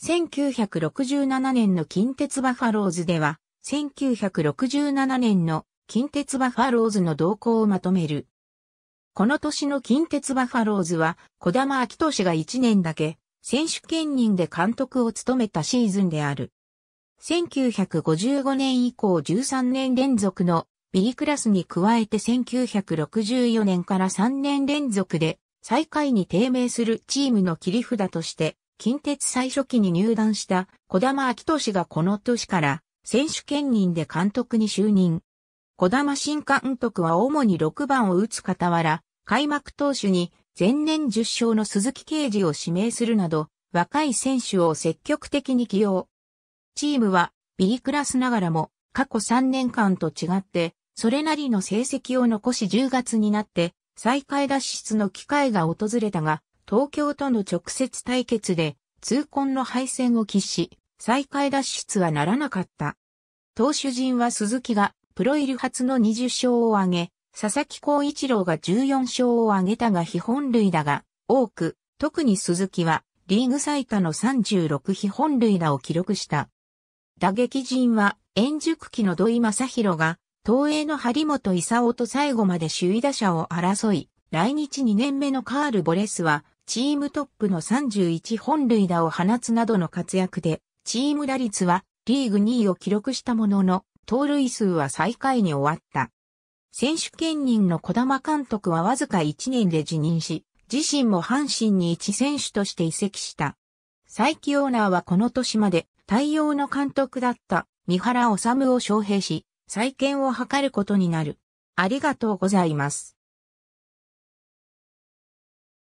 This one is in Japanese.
1967年の近鉄バファローズでは、1967年の近鉄バファローズの動向をまとめる。この年の近鉄バファローズは、小玉明投が1年だけ、選手兼任で監督を務めたシーズンである。1955年以降13年連続の B クラスに加えて1964年から3年連続で最下位に低迷するチームの切り札として近鉄最初期に入団した小玉明俊がこの年から選手兼任で監督に就任。小玉新監督は主に6番を打つ傍ら、開幕投手に前年10勝の鈴木啓治を指名するなど、若い選手を積極的に起用。チームは B クラスながらも過去3年間と違って、それなりの成績を残し10月になって、再開脱出の機会が訪れたが、東京との直接対決で痛恨の敗戦を喫し、再開脱出はならなかった。投手陣は鈴木がプロ入り初の20勝を挙げ、佐々木光一郎が14勝を挙げたが非本塁打が多く、特に鈴木はリーグ最多の36非本塁打を記録した。打撃陣は円熟期の土井正宏が東映の張本勲と最後まで首位打者を争い、来日2年目のカール・ボレスはチームトップの31本塁打を放つなどの活躍で、チーム打率はリーグ2位を記録したものの、盗塁数は最下位に終わった。選手兼任の小玉監督はわずか1年で辞任し、自身も阪神に一選手として移籍した。再起オーナーはこの年まで対応の監督だった三原治を招聘し、再建を図ることになる。ありがとうございます。